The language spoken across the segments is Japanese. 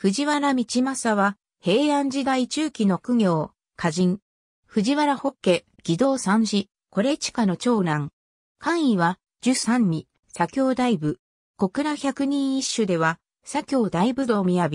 藤原道正は、平安時代中期の苦行、歌人。藤原北家、義堂三寺これ地下の長男。官位は、十三味、左京大部。小倉百人一首では、左京大部道雅。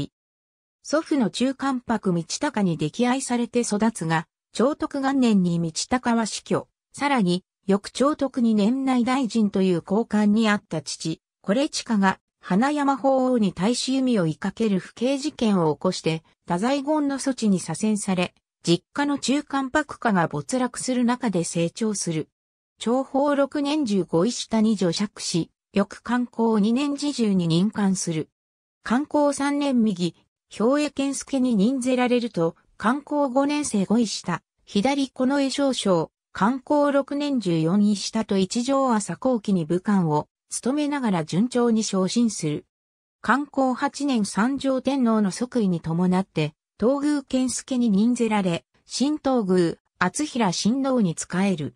祖父の中間白道高に溺愛されて育つが、長徳元年に道高は死去。さらに、翌長徳に年内大臣という交換にあった父、これ地下が花山法王に大使弓を追いかける不敬事件を起こして、多罪言の措置に左遷され、実家の中間白化が没落する中で成長する。長宝六年十五位下に助釈し、翌観光二年時中に任官する。観光三年右、兵衛健介に任ぜられると、観光五年生五位下、左近衛少将、観光六年十四位下と一条朝後期に武官を、務めながら順調に昇進する。観光8年三条天皇の即位に伴って、東宮健介に任ぜられ、新東宮、厚平新王に仕える。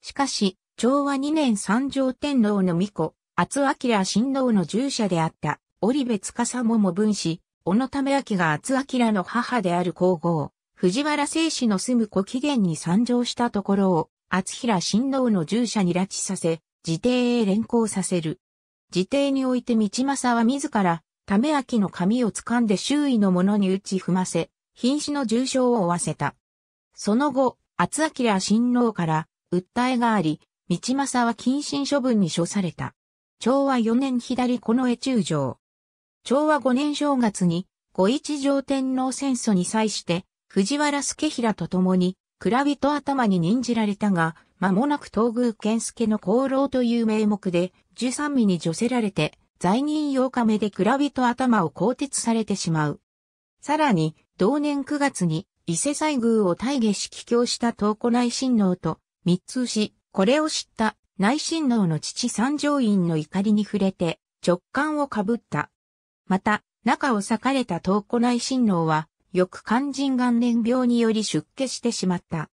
しかし、昭和2年三条天皇の御子、厚明新王の従者であった、織部司もも分子、小野為明が厚明の母である皇后、藤原聖子の住む古紀元に参上したところを、厚平新王の従者に拉致させ、自邸へ連行させる。自邸において道政は自ら、為明の髪を掴んで周囲の者に打ち踏ませ、瀕死の重傷を負わせた。その後、厚明新郎から、訴えがあり、道政は謹慎処分に処された。昭和4年左この絵中将。昭和5年正月に、五一条天皇戦争に際して、藤原助平と共に、蔵人頭に任じられたが、間もなく東宮健介の功労という名目で、十三味に除せられて、在任8日目で蔵人頭を更迭されてしまう。さらに、同年9月に、伊勢西宮を大下式教した東古内親王と密通し、これを知った内親王の父三条院の怒りに触れて直感をかぶった。また、中を裂かれた東古内親王は、翌肝心元年病により出家してしまった。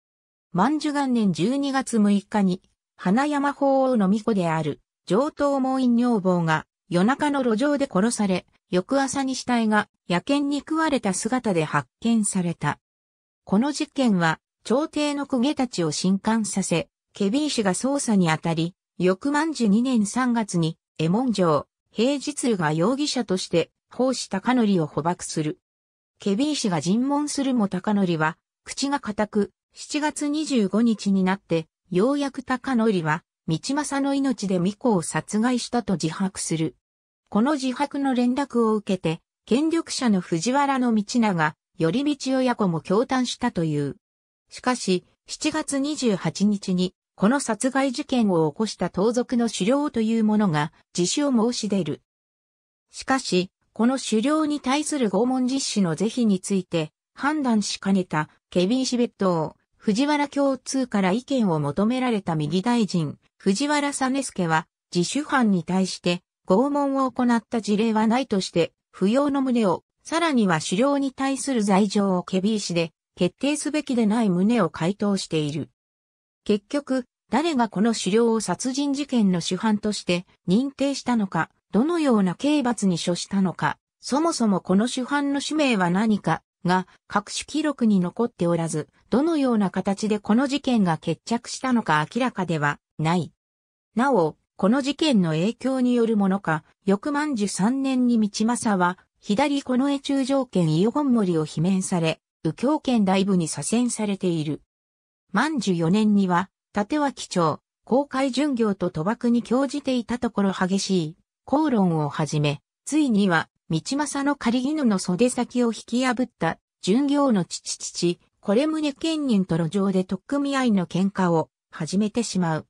万寿元年12月6日に、花山法王の巫女である、上等門院女房が、夜中の路上で殺され、翌朝に死体が野犬に食われた姿で発見された。この事件は、朝廷の公家たちを震撼させ、ケビン氏が捜査にあたり、翌万寿2年3月に、江門城、平日が容疑者として、奉した則を捕獲する。ケビン氏が尋問するも高則は、口が固く、7月25日になって、ようやく高則は、道政の命で巫女を殺害したと自白する。この自白の連絡を受けて、権力者の藤原の道長、寄道親子も共嘆したという。しかし、7月28日に、この殺害事件を起こした盗賊の狩猟というものが自首を申し出る。しかし、この狩猟に対する拷問実施の是非について判断しかねたケビン・シベットを藤原共通から意見を求められた右大臣藤原実助は自主犯に対して拷問を行った事例はないとして不要の旨をさらには狩猟に対する罪状をケビン氏で決定すべきでない旨を回答している。結局、誰がこの狩猟を殺人事件の主犯として認定したのか、どのような刑罰に処したのか、そもそもこの主犯の使命は何か、が、各種記録に残っておらず、どのような形でこの事件が決着したのか明らかではない。なお、この事件の影響によるものか、翌万寿三年に道政は、左近衛中条件伊予本森を罷免され、右京県大部に左遷されている。万寿四年には、立脇町、公開巡業と賭博に興じていたところ激しい口論をはじめ、ついには、道政の仮犬の袖先を引き破った、巡業の父父、これ宗県人と路上で特組合の喧嘩を始めてしまう。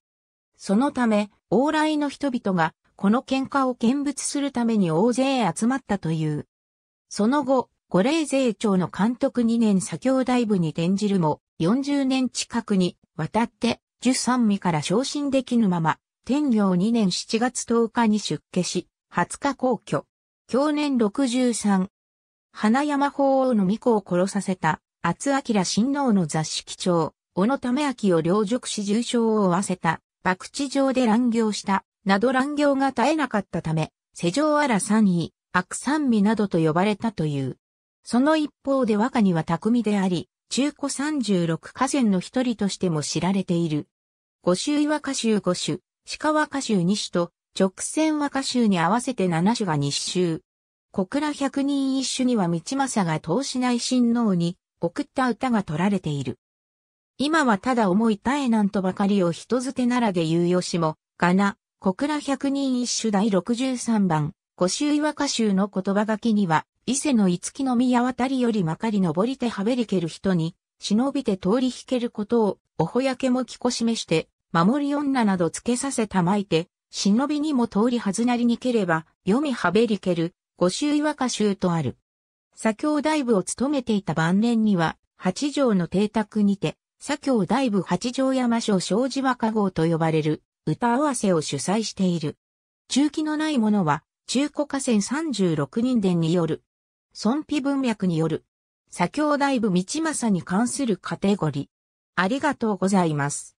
そのため、往来の人々が、この喧嘩を見物するために大勢集まったという。その後、五霊税庁の監督2年左京大部に転じるも、40年近くにわたって、十三味から昇進できぬまま、天行2年7月10日に出家し、20日皇居。去年63。花山法王の御子を殺させた、厚明親王の雑誌記長、小野為明を領辱し重傷を負わせた、博地上で乱行した、など乱行が絶えなかったため、世上荒三位、悪三味などと呼ばれたという。その一方で和歌には匠であり、中古三十六河川の一人としても知られている。五州和歌集五種、鹿和歌集2種と直線和歌集に合わせて7種が日衆。小倉百人一首には道政が通しない親王に送った歌が取られている。今はただ重いたえなんとばかりを人捨てならで言うよしも、がな、小倉百人一首第63番、五州和歌集の言葉書きには、伊勢の五木の宮渡りよりまかり登りてはべりける人に、忍びて通り引けることを、おほやけもきこしめして、守り女などつけさせたまいて、忍びにも通りはずなりにければ、読みはべりける、五州岩歌集とある。左京大部を務めていた晩年には、八条の邸宅にて、左京大部八条山省庄司和歌号と呼ばれる、歌合わせを主催している。中期のないものは、中古河川三十六人伝による。尊卑文脈による。左京大部道政に関するカテゴリー。ありがとうございます。